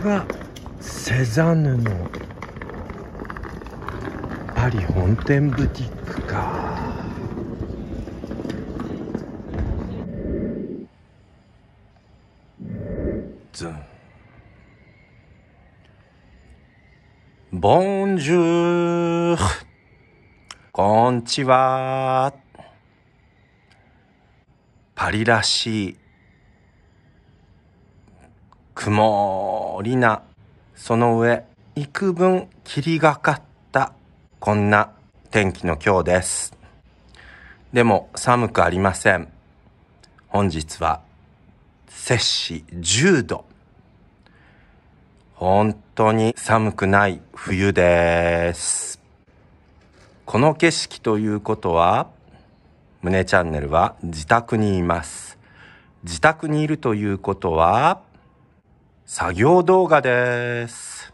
がセザンヌのパリ本店ブティックかボンジューこんちはパリらしい雲織な、その上、幾分霧がかった、こんな天気の今日です。でも寒くありません。本日は、摂氏10度。本当に寒くない冬です。この景色ということは、胸チャンネルは自宅にいます。自宅にいるということは、作業動画です。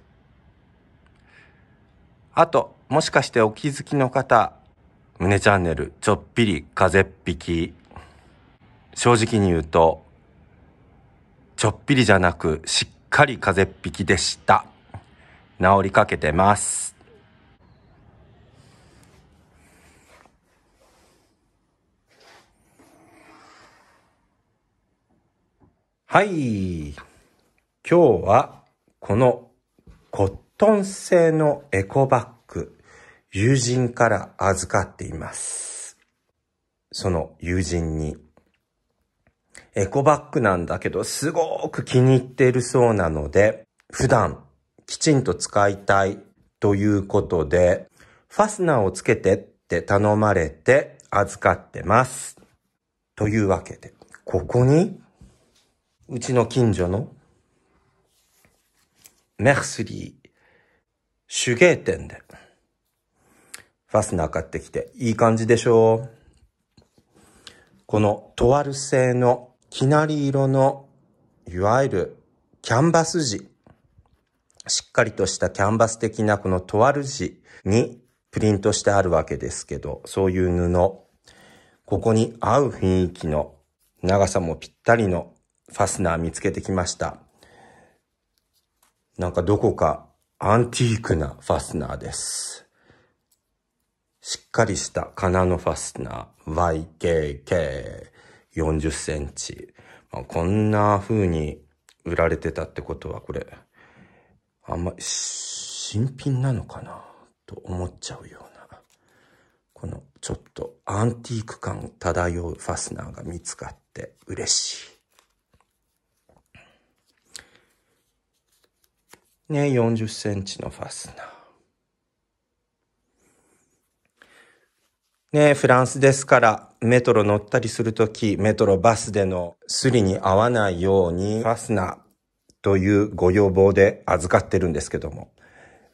あと、もしかしてお気づきの方、胸チャンネル、ちょっぴり風邪っ引き。正直に言うと、ちょっぴりじゃなく、しっかり風邪っ引きでした。治りかけてます。はい。今日はこのコットン製のエコバッグ、友人から預かっています。その友人に、エコバッグなんだけどすごく気に入っているそうなので、普段きちんと使いたいということで、ファスナーをつけてって頼まれて預かってます。というわけで、ここに、うちの近所のメ e スリー、手芸店で、ファスナー買ってきて、いい感じでしょうこのトワル製のきなり色の、いわゆるキャンバス地。しっかりとしたキャンバス的なこのトワル地にプリントしてあるわけですけど、そういう布。ここに合う雰囲気の長さもぴったりのファスナー見つけてきました。なんかどこかアンティークなファスナーです。しっかりした金のファスナー、YKK、40センチ。まあ、こんな風に売られてたってことは、これ、あんま、新品なのかなと思っちゃうような、このちょっとアンティーク感漂うファスナーが見つかって嬉しい。ね、40センチのファスナー。ね、フランスですから、メトロ乗ったりするとき、メトロバスでのスリに合わないように、ファスナーというご要望で預かってるんですけども、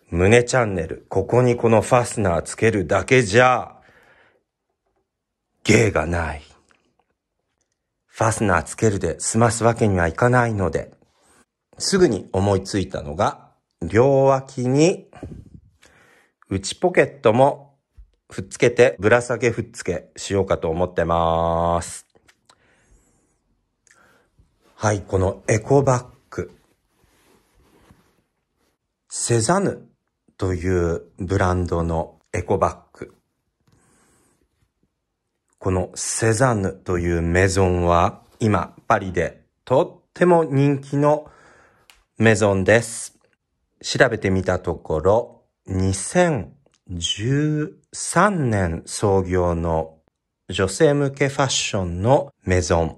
胸チャンネル、ここにこのファスナーつけるだけじゃ、芸がない。ファスナーつけるで済ますわけにはいかないので、すぐに思いついたのが、両脇に内ポケットもふっつけて、ぶら下げふっつけしようかと思ってます。はい、このエコバッグ。セザヌというブランドのエコバッグ。このセザヌというメゾンは今パリでとっても人気のメゾンです。調べてみたところ、2013年創業の女性向けファッションのメゾン。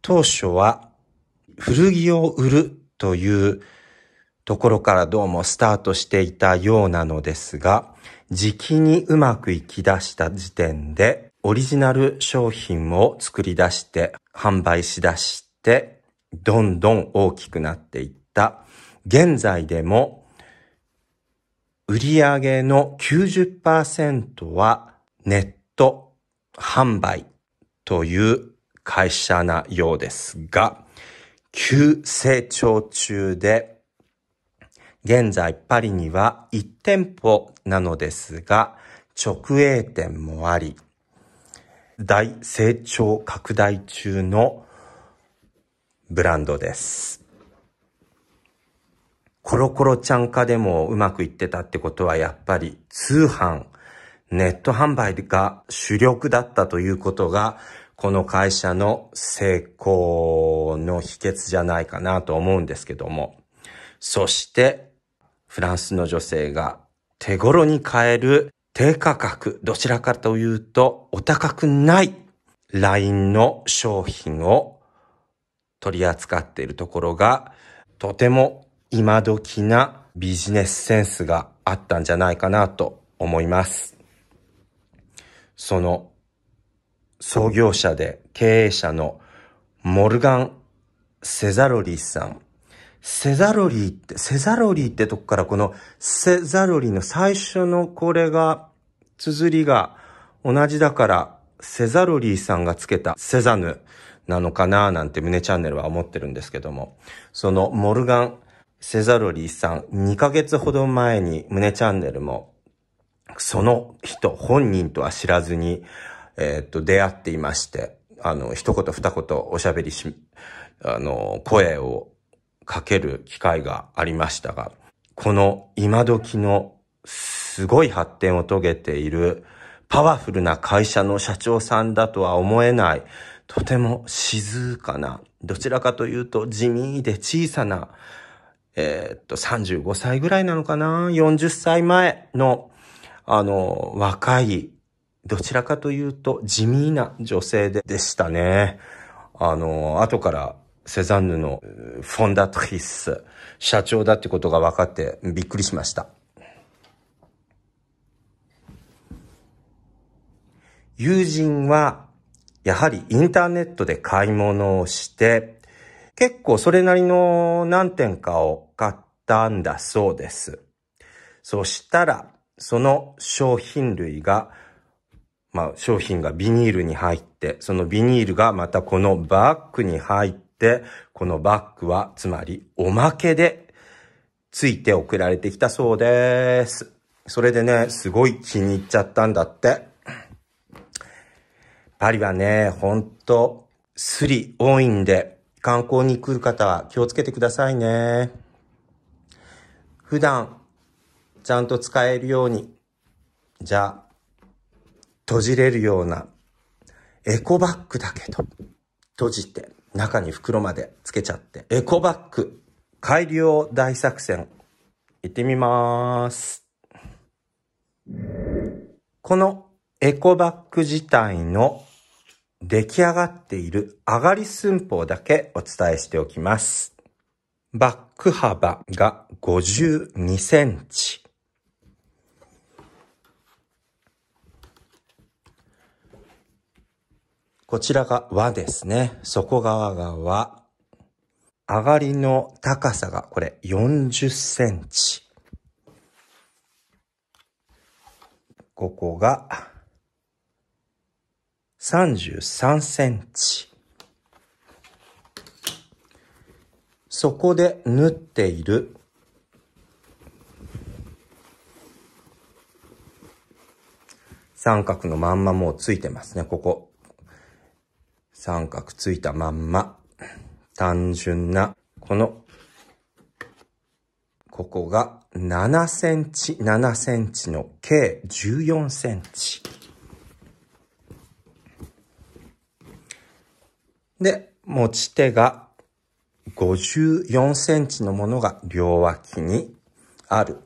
当初は古着を売るというところからどうもスタートしていたようなのですが、時期にうまくいき出した時点で、オリジナル商品を作り出して販売し出して、どんどん大きくなっていって、。現在でも、売上の90%はネット販売という会社なようですが、急成長中で、現在パリには1店舗なのですが、直営店もあり、大成長拡大中のブランドです。コロコロちゃん化でもうまくいってたってことはやっぱり通販、ネット販売が主力だったということが、この会社の成功の秘訣じゃないかなと思うんですけども。そして、フランスの女性が手頃に買える低価格、どちらかというとお高くない LINE の商品を取り扱っているところがとても今時なビジネスセンスがあったんじゃないかなと思います。その創業者で経営者のモルガン・セザロリーさん。セザロリーって、セザロリーってとこからこのセザロリーの最初のこれが、綴りが同じだからセザロリーさんがつけたセザヌなのかななんて胸チャンネルは思ってるんですけども、そのモルガンセザロリーさん、2ヶ月ほど前に胸チャンネルも、その人、本人とは知らずに、えー、っと、出会っていまして、あの、一言二言おしゃべりし、あの、声をかける機会がありましたが、この今時のすごい発展を遂げているパワフルな会社の社長さんだとは思えない、とても静かな、どちらかというと地味で小さなえー、っと、35歳ぐらいなのかな ?40 歳前の、あの、若い、どちらかというと地味な女性ででしたね。あの、後からセザンヌのフォンダトリス、社長だってことが分かってびっくりしました。友人は、やはりインターネットで買い物をして、結構それなりの何点かを買ったんだそうです。そしたら、その商品類が、まあ商品がビニールに入って、そのビニールがまたこのバッグに入って、このバッグはつまりおまけでついて送られてきたそうです。それでね、すごい気に入っちゃったんだって。パリはね、ほんと、スリ多いんで、観光に来る方は気をつけてくださいね。普段、ちゃんと使えるように、じゃあ、閉じれるような、エコバッグだけど、閉じて、中に袋までつけちゃって、エコバッグ、改良大作戦、行ってみまーす。このエコバッグ自体の出来上がっている上がり寸法だけお伝えしておきます。バック幅が52センチ。こちらが和ですね。底側が和。上がりの高さがこれ40センチ。ここが33センチ。そこで縫っている三角のまんまもうついてますね、ここ。三角ついたまんま。単純な、この、ここが7センチ、7センチの計14センチ。で、持ち手が54センチのものが両脇にある。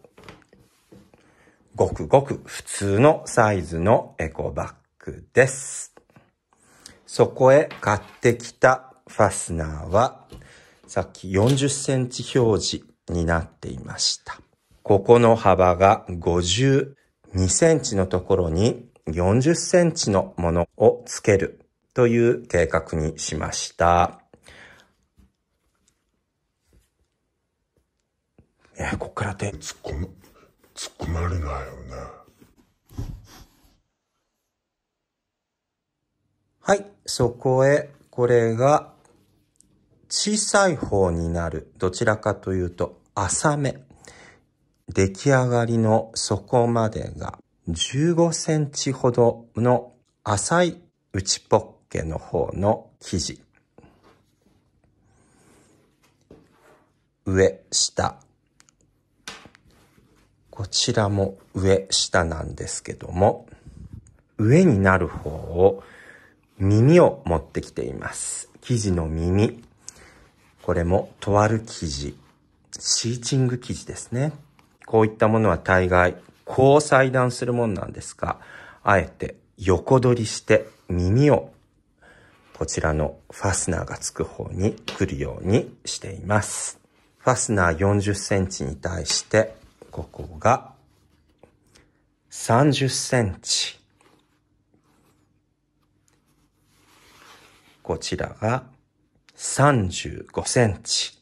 ごくごく普通のサイズのエコバッグです。そこへ買ってきたファスナーは、さっき40センチ表示になっていました。ここの幅が52センチのところに40センチのものをつけるという計画にしました。えこっから手。突っ込む、突っ込まれないよね。はい、そこへ、これが、小さい方になる。どちらかというと、浅め。出来上がりの底までが15センチほどの浅い内ポッケの方の記事。上、下。こちらも上、下なんですけども、上になる方を耳を持ってきています。記事の耳。これもとある記事。シーチング記事ですね。こういったものは大概、こう裁断するもんなんですが、あえて横取りして耳をこちらのファスナーがつく方に来るようにしています。ファスナー40センチに対して、ここが30センチ。こちらが35センチ。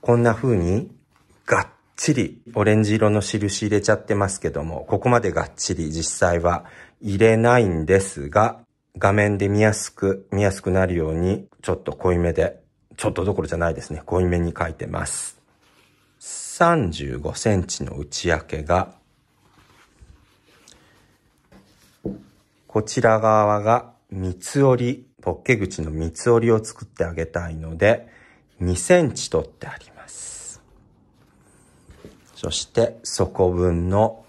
こんな風にがっちりオレンジ色の印入れちゃってますけども、ここまでがっちり実際は入れないんですが、画面で見やすく、見やすくなるように、ちょっと濃いめで、ちょっとどころじゃないですね、濃いめに書いてます。35センチの内訳が、こちら側が三つ折り、ポッケ口の三つ折りを作ってあげたいので、2センチ取ってあります。そして底分の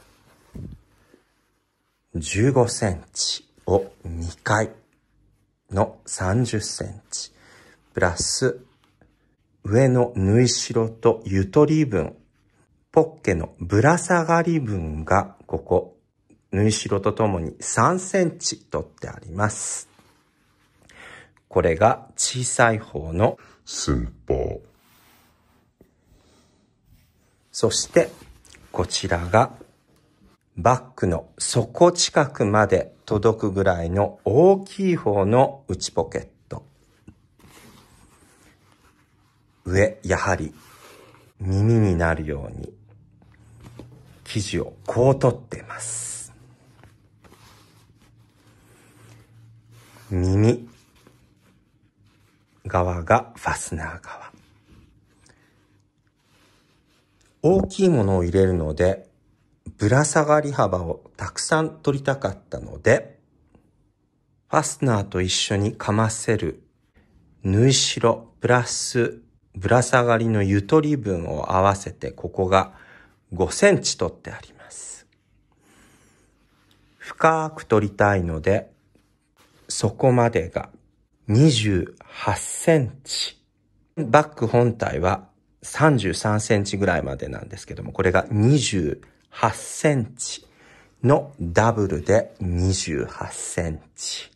15センチ。を2回の30センチ、プラス上の縫い代とゆとり分、ポッケのぶら下がり分がここ、縫い代とともに3センチ取ってあります。これが小さい方の寸法。そして、こちらがバックの底近くまで届くぐらいの大きい方の内ポケット。上、やはり耳になるように生地をこう取ってます。耳側がファスナー側。大きいものを入れるのでぶら下がり幅をたくさん取りたかったので、ファスナーと一緒にかませる縫い代プラスぶら下がりのゆとり分を合わせてここが5センチ取ってあります。深く取りたいので、そこまでが28センチ。バック本体は33センチぐらいまでなんですけども、これが28 8センチのダブルで28センチ。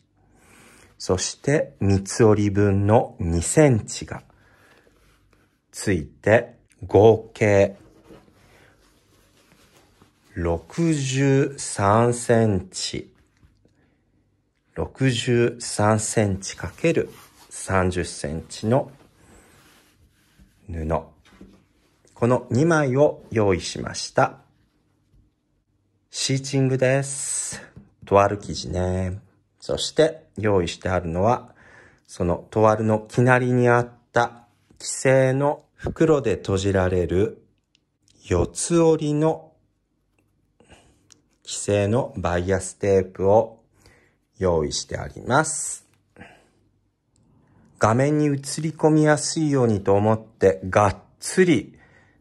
そして三つ折り分の2センチがついて合計63センチ。63センチかける30センチの布。この2枚を用意しました。シーチングです。とある生地ね。そして用意してあるのは、そのとあるのきなりにあった既製の袋で閉じられる四つ折りの既製のバイアステープを用意してあります。画面に映り込みやすいようにと思ってがっつり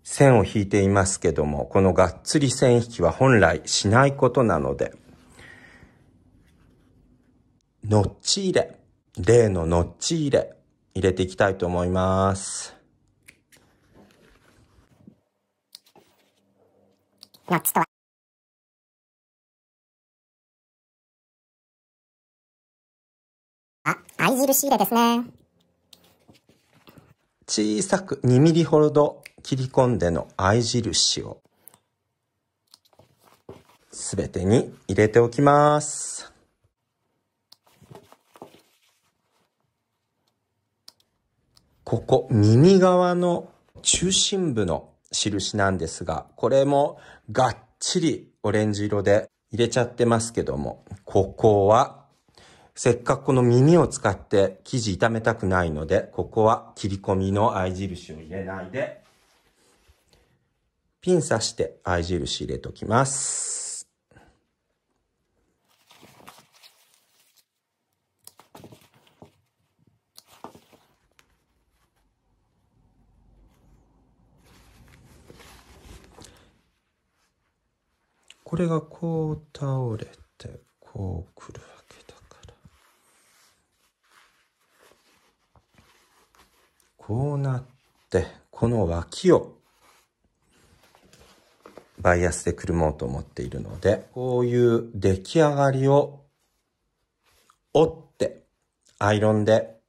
線を引いていますけども、このがっつり線引きは本来しないことなので、ノッチ入れ、例のノッチ入れ、入れていきたいと思います。ノっとはあ、合い印入れですね。小さく2ミリほど切り込んでの合印をすべてに入れておきます。ここ、耳側の中心部の印なんですが、これもがっちりオレンジ色で入れちゃってますけども、ここは、せっかくこの耳を使って生地炒めたくないので、ここは切り込みの合い印を入れないで、ピン刺して合い印入れときます。これがこう倒れてこうくるわけだからこうなってこの脇をバイアスでくるもうと思っているので、こういう出来上がりを折って、アイロンで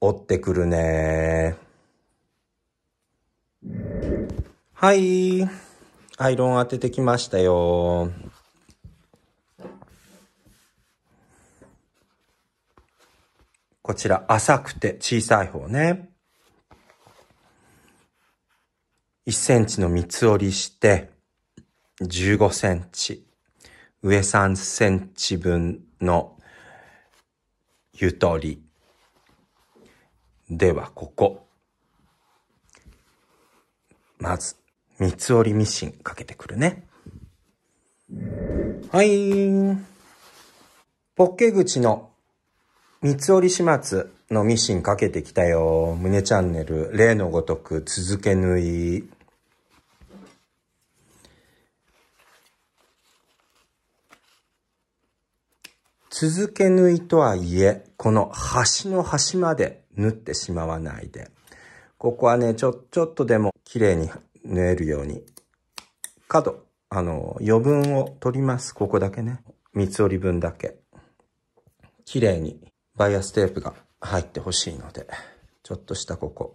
折ってくるね。はい。アイロン当ててきましたよ。こちら、浅くて小さい方ね。1センチの三つ折りして、15センチ、上3センチ分のゆとり。では、ここ。まず、三つ折りミシンかけてくるね。はい。ポッケ口の三つ折り始末のミシンかけてきたよ。胸チャンネル、例のごとく続け縫い。続け縫いとはいえ、この端の端まで縫ってしまわないで。ここはね、ちょ、ちょっとでも綺麗に縫えるように、角、あの、余分を取ります。ここだけね。三つ折り分だけ。綺麗にバイアステープが入ってほしいので、ちょっとしたここ。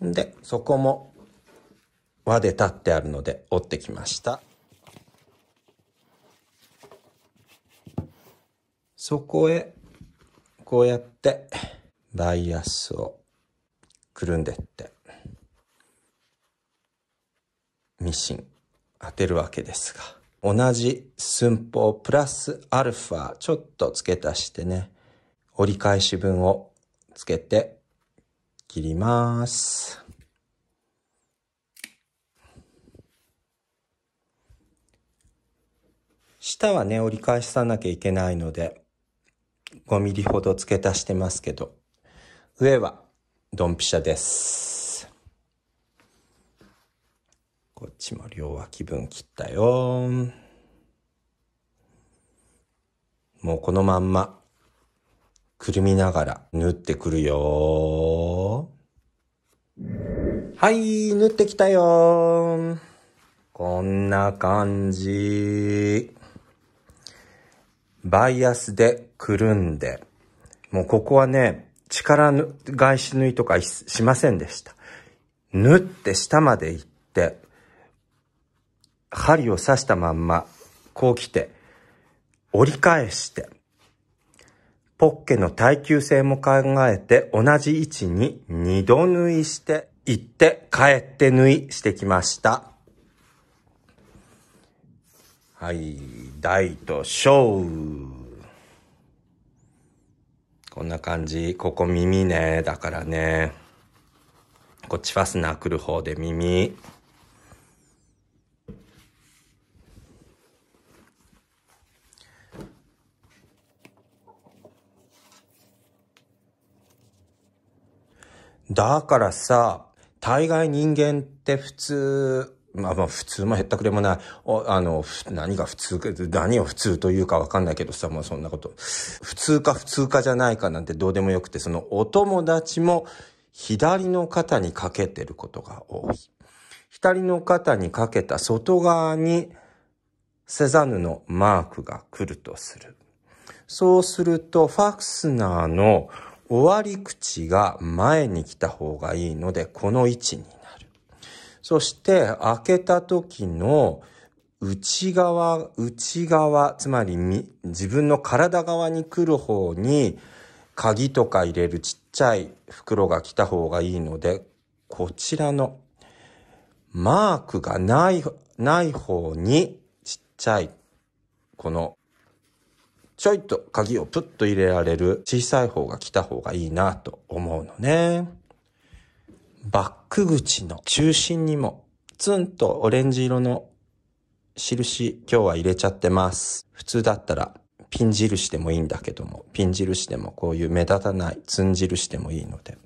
で、そこも輪で立ってあるので折ってきました。そこへ、こうやって、バイアスをくるんでって、ミシン当てるわけですが、同じ寸法プラスアルファ、ちょっと付け足してね、折り返し分をつけて切ります。下はね、折り返さなきゃいけないので、5ミリほど付け足してますけど、上はドンピシャです。こっちも両脇分切ったよ。もうこのまんまくるみながら縫ってくるよはい、縫ってきたよこんな感じ。バイアスでくるんで。もうここはね、力外し縫いとかしませんでした。縫って下まで行って、針を刺したまんま、こう来て、折り返して、ポッケの耐久性も考えて同じ位置に二度縫いして行って帰って縫いしてきました。はい、大と小。こんな感じ。ここ耳ね。だからね。こっちファスナー来る方で耳。だからさ、大概人間って普通、まあまあ普通もへったくれもない。あの、何が普通か、何を普通というかわかんないけどさ、もうそんなこと。普通か普通かじゃないかなんてどうでもよくて、そのお友達も左の肩にかけてることが多い。左の肩にかけた外側にセザヌのマークが来るとする。そうすると、ファクスナーの終わり口が前に来た方がいいので、この位置になる。そして、開けた時の内側、内側、つまり自分の体側に来る方に、鍵とか入れるちっちゃい袋が来た方がいいので、こちらのマークがない、ない方にちっちゃい、このちょいと鍵をプッと入れられる小さい方が来た方がいいなと思うのね。バック口の中心にもツンとオレンジ色の印今日は入れちゃってます。普通だったらピン印でもいいんだけども、ピン印でもこういう目立たないツン印でもいいので。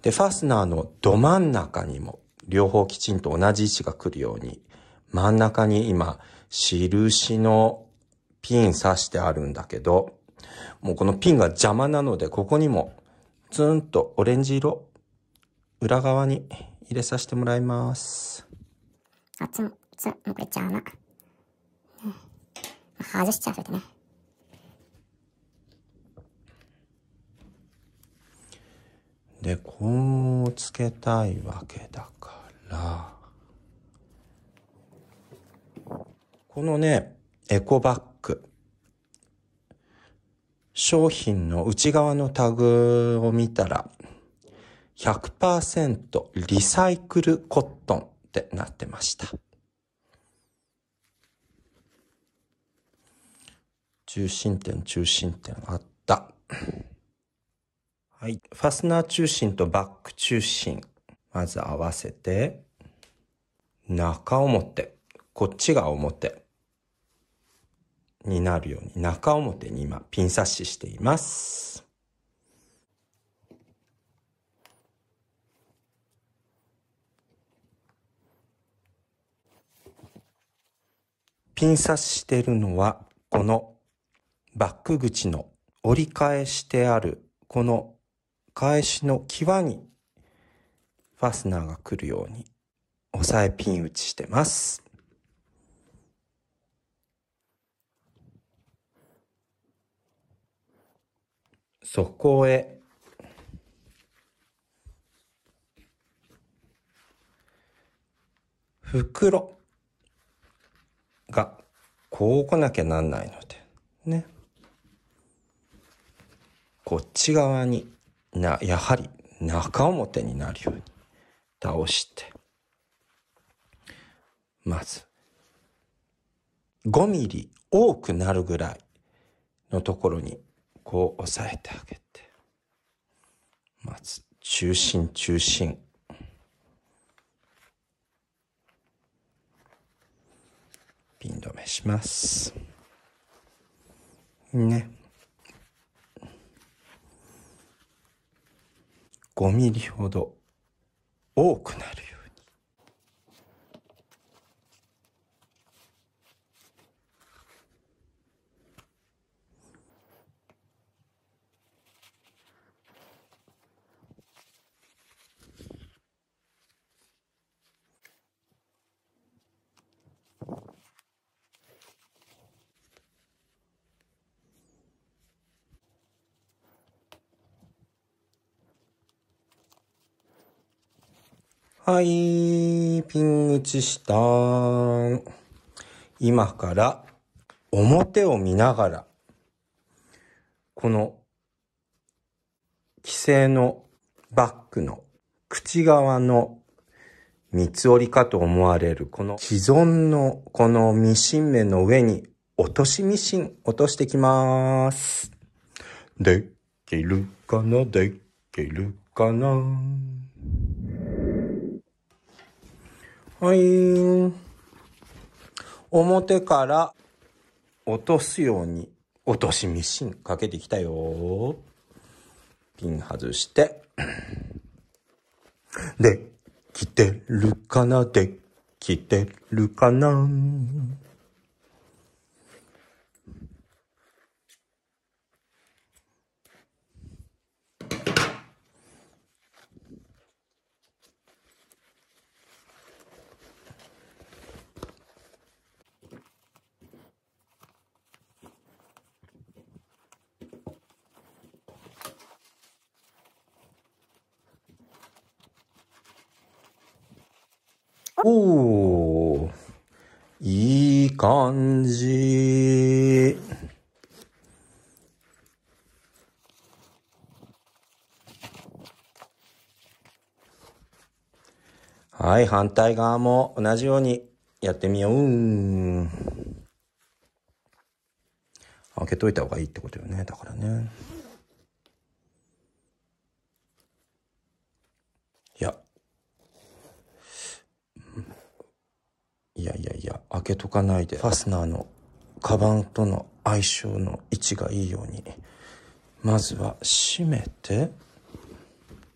で、ファスナーのど真ん中にも両方きちんと同じ位置が来るように、真ん中に今、印のピン刺してあるんだけど、もうこのピンが邪魔なので、ここにもツンとオレンジ色、裏側に入れさせてもらいます。あ、ツン、外しちゃうそれでね。で、こうつけたいわけだから、このね、エコバッグ。商品の内側のタグを見たら、100%リサイクルコットンってなってました。中心点、中心点あった。はい。ファスナー中心とバック中心。まず合わせて、中表。こっちが表。になるように中表に今ピン刺ししています。ピン刺ししてるのはこのバック口の折り返してあるこの返しの際にファスナーが来るように押さえピン打ちしてます。そこへ、袋がこう来なきゃなんないので、ね。こっち側にな、やはり中表になるように倒して、まず、5ミリ多くなるぐらいのところにこう押さえてあげて、まず、中心、中心。ピン止めします。ね。5ミリほど多くなる。はい、ピン打ちした。今から表を見ながら、この規制のバッグの口側の三つ折りかと思われるこの既存のこのミシン目の上に落としミシン落としてきます。できるかなできるかなはい。表から落とすように落としミシンかけてきたよ。ピン外して。で、きてるかなで、きてるかなおー、いい感じ。はい、反対側も同じようにやってみよう。開けといた方がいいってことよね。だからね。開けとかないでファスナーのカバンとの相性の位置がいいようにまずは閉めて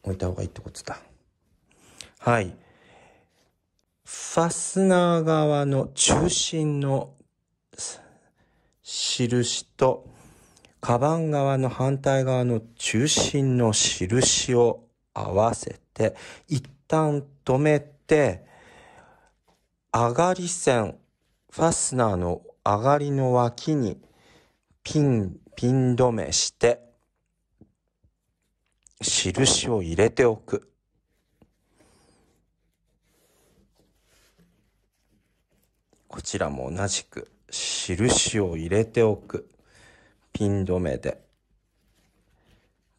置いた方がいいってことだはいファスナー側の中心の印とカバン側の反対側の中心の印を合わせて一旦止めて上がり線ファスナーの上がりの脇にピン、ピン止めして、印を入れておく。こちらも同じく、印を入れておく。ピン止めで、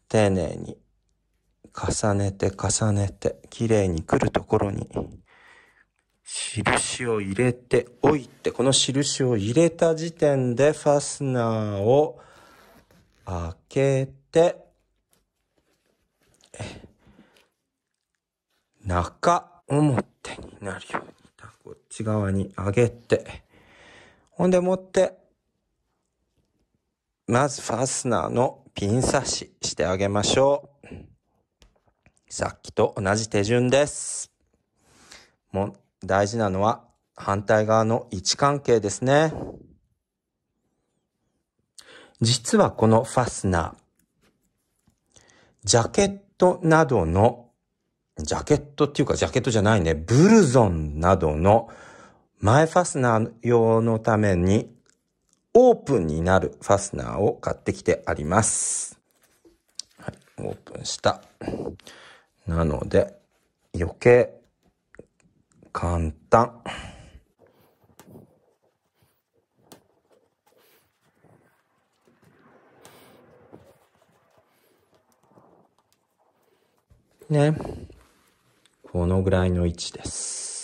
丁寧に重ねて重ねて、綺麗に来るところに印を入れておいて、この印を入れた時点でファスナーを開けて、中表になるように、こっち側に上げて、ほんでもって、まずファスナーのピン刺ししてあげましょう。さっきと同じ手順です。も大事なのは反対側の位置関係ですね。実はこのファスナー、ジャケットなどの、ジャケットっていうかジャケットじゃないね、ブルゾンなどの前ファスナー用のためにオープンになるファスナーを買ってきてあります。はい、オープンした。なので、余計簡単。ね。このぐらいの位置です。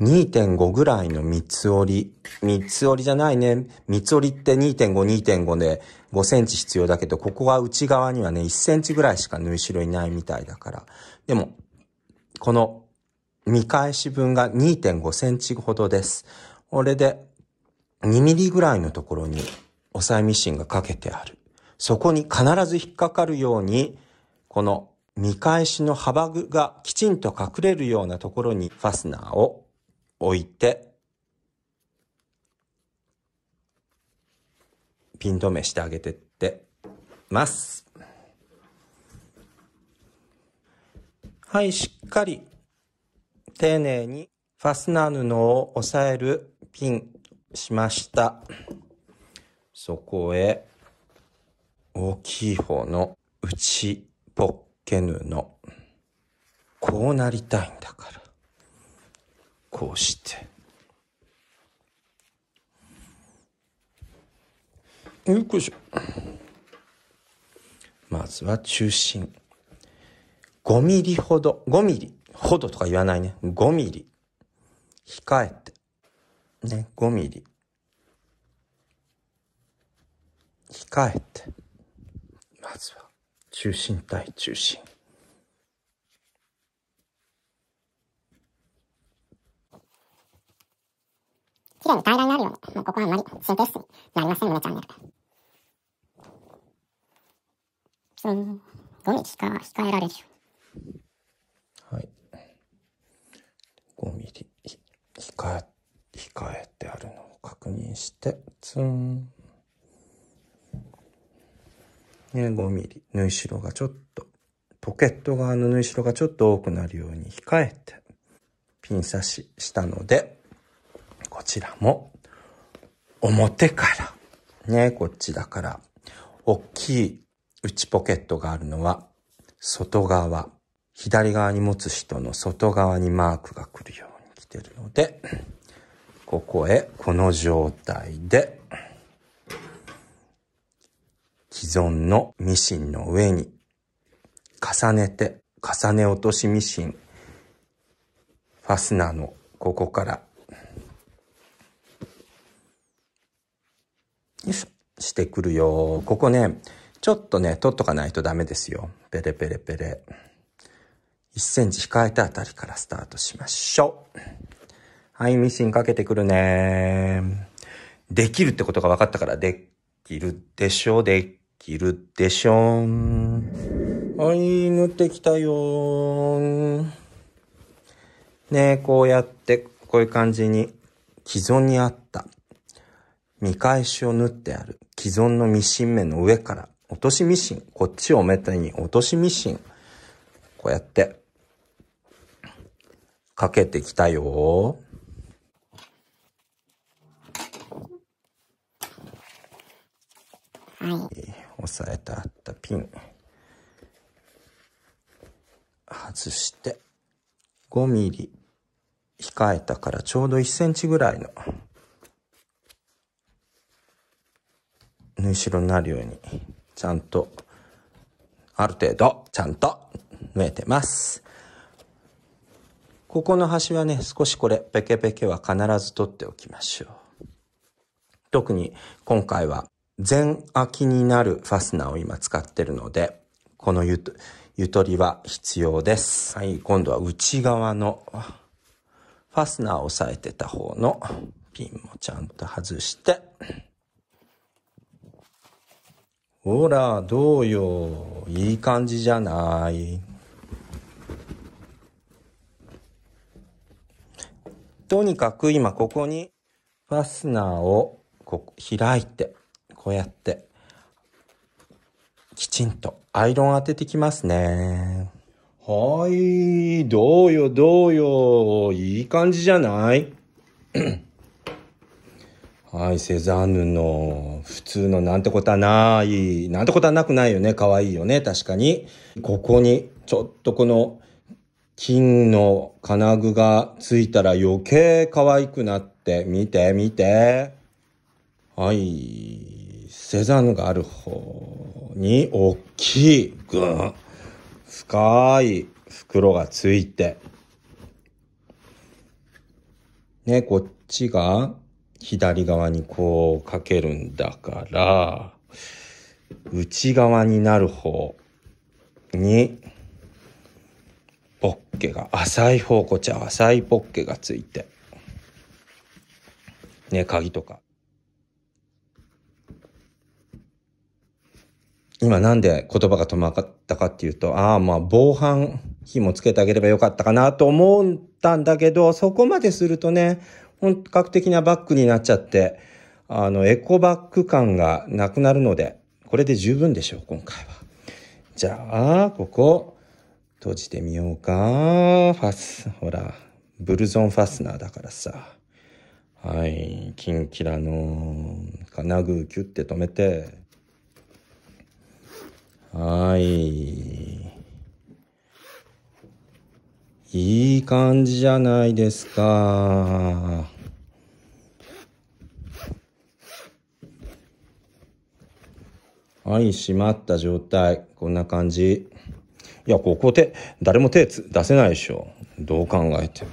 2.5ぐらいの三つ折り。三つ折りじゃないね。三つ折りって2.5、2.5で5センチ必要だけど、ここは内側にはね、1センチぐらいしか縫い代いないみたいだから。でも、この見返し分が2.5センチほどです。これで2ミリぐらいのところに押さえミシンがかけてある。そこに必ず引っかかるように、この見返しの幅がきちんと隠れるようなところにファスナーを置いて、ピン止めしてあげてってます。はい、しっかり丁寧にファスナー布を押さえるピンしました。そこへ大きい方の内ポッケ布。こうなりたいんだから。こうして。よしょ。まずは中心。5ミリほど。5ミリ。ほどとか言わないね。5ミリ。控えて。ね、5ミリ。控えて。まずは、中心対中心。綺麗に平らになるよね。まあ、ここはあんまり神経質になりませんので、チャンネル。そん、5ミリか控えられるよ。はい。5ミリ、控え、控えてあるのを確認して、ツン。ね、5ミリ。縫い代がちょっと、ポケット側の縫い代がちょっと多くなるように控えて、ピン刺ししたので、こちらも、表から、ね、こっちだから、大きい内ポケットがあるのは、外側、左側に持つ人の外側にマークが来るように来てるので、ここへこの状態で、既存のミシンの上に重ねて、重ね落としミシン、ファスナーのここからしてくるよ。ここね、ちょっとね、取っとかないとダメですよ。ペレペレペレ。1センチ控えたあたりからスタートしましょう。はい、ミシンかけてくるね。できるってことが分かったから、できるでしょ、できるでしょ。はい、塗ってきたよ。ねこうやって、こういう感じに、既存にあった見返しを縫ってある既存のミシン目の上から落としミシン、こっちを表に落としミシン、こうやってかけてきたよ。はい。押さえてあったピン。外して、5ミリ控えたからちょうど1センチぐらいの縫い代になるように、ちゃんと、ある程度、ちゃんと縫えてます。ここの端はね、少しこれ、ペケペケは必ず取っておきましょう。特に今回は全空きになるファスナーを今使ってるので、このゆとゆとりは必要です。はい、今度は内側のファスナーを押さえてた方のピンもちゃんと外して、ほら、どうよ。いい感じじゃない。とにかく今ここにファスナーをこう開いて、こうやって、きちんとアイロン当ててきますね。はい、どうよどうよ、いい感じじゃないはい、セザンヌの普通のなんてことはない、なんてことはなくないよね、可愛いよね、確かに。ここに、ちょっとこの金の金具がついたら余計可愛くなって、見て、見て。はい、セザンヌがある方に、大きい、ぐん、深い袋がついて。ね、こっちが、左側にこうかけるんだから、内側になる方に、ポッケが、浅い方、こっちは浅いポッケがついて、ね、鍵とか。今なんで言葉が止まったかっていうと、ああ、まあ防犯紐つけてあげればよかったかなと思ったんだけど、そこまでするとね、本格的なバッグになっちゃって、あの、エコバッグ感がなくなるので、これで十分でしょう、今回は。じゃあ、ここ、閉じてみようか。ファス、ほら、ブルゾンファスナーだからさ。はい、キンキラの金具キュッて止めて。はい。いい感じじゃないですか。はい、閉まった状態。こんな感じ。いや、ここ手、誰も手出せないでしょ。どう考えても。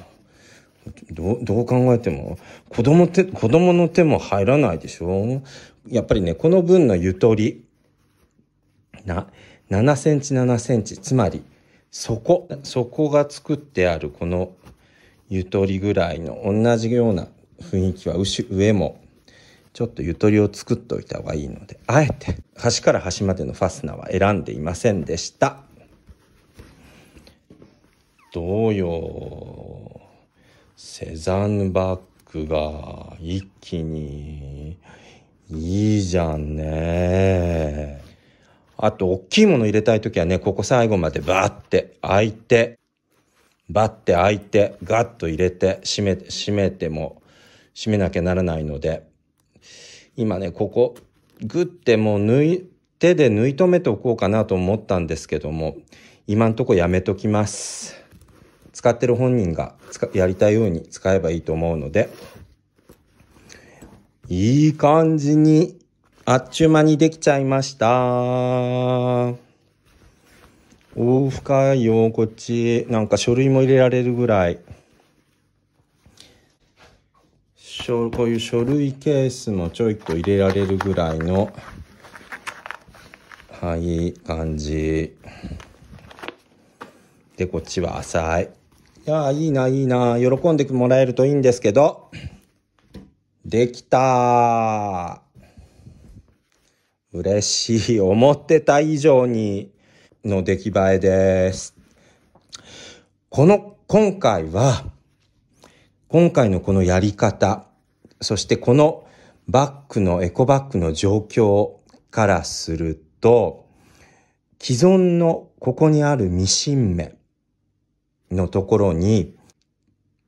どう、どう考えても。子供手、子供の手も入らないでしょ。やっぱりね、この分のゆとり。な、7センチ7センチ。つまり、底、底が作ってあるこのゆとりぐらいの同じような雰囲気は上もちょっとゆとりを作っといた方がいいので、あえて端から端までのファスナーは選んでいませんでした。どうよ。セザンヌバッグが一気にいいじゃんね。あと、大きいもの入れたい時はね、ここ最後までバーって開いて、バッて開いて、ガッと入れて、閉め、閉めても、閉めなきゃならないので、今ね、ここ、グッてもう抜い、手で縫い留めておこうかなと思ったんですけども、今んとこやめときます。使ってる本人がやりたいように使えばいいと思うので、いい感じにあっちゅう間にできちゃいました。おお、深いよ、こっち。なんか書類も入れられるぐらい。こういう書類ケースもちょいと入れられるぐらいの、はい、感じ。で、こっちは浅い。いやいいな、いいな。喜んでもらえるといいんですけど、できた嬉しい。思ってた以上にの出来栄えです。この、今回は、今回のこのやり方、そしてこのバッグの、エコバッグの状況からすると、既存のここにあるミシン目のところに、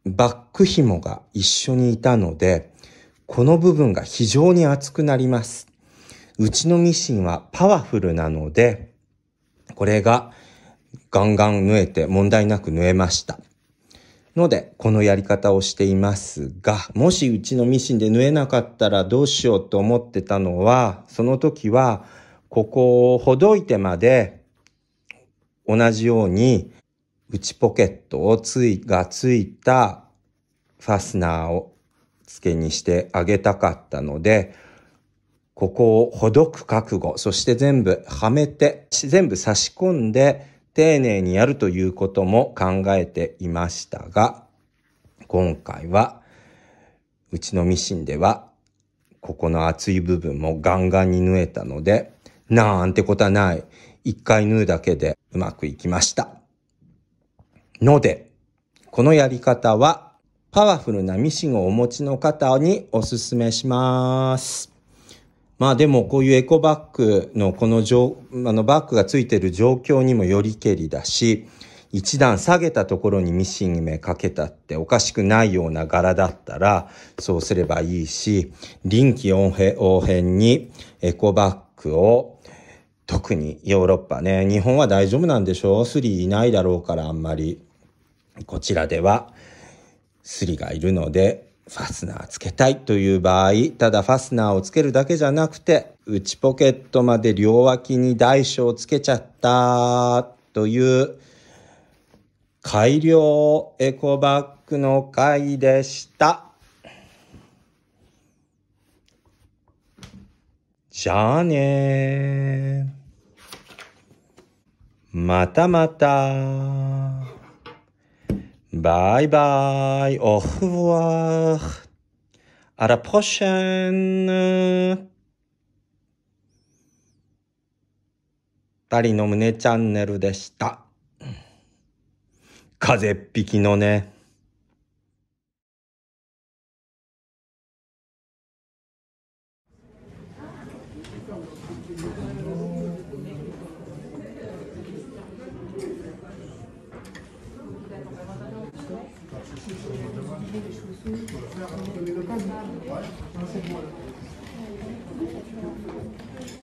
バック紐が一緒にいたので、この部分が非常に厚くなります。うちのミシンはパワフルなので、これがガンガン縫えて問題なく縫えました。ので、このやり方をしていますが、もしうちのミシンで縫えなかったらどうしようと思ってたのは、その時は、ここをほどいてまで、同じように、内ポケットをつい、がついたファスナーを付けにしてあげたかったので、ここをほどく覚悟、そして全部はめて、全部差し込んで、丁寧にやるということも考えていましたが、今回は、うちのミシンでは、ここの厚い部分もガンガンに縫えたので、なんてことはない。一回縫うだけでうまくいきました。ので、このやり方はパワフルなミシンをお持ちの方におすすめします。まあでもこういうエコバッグのこのあのバッグがついてる状況にもよりけりだし、一段下げたところにミシン目かけたっておかしくないような柄だったら、そうすればいいし、臨機応変にエコバッグを特にヨーロッパね、日本は大丈夫なんでしょうスリいないだろうからあんまり。こちらではスリがいるので、ファスナーつけたいという場合、ただファスナーをつけるだけじゃなくて、内ポケットまで両脇に大小つけちゃったという改良エコバッグの回でした。じゃあねまたまた。バイバイ、オフワー、アラポシェン。二人の胸チャンネルでした。風邪っ引きのね。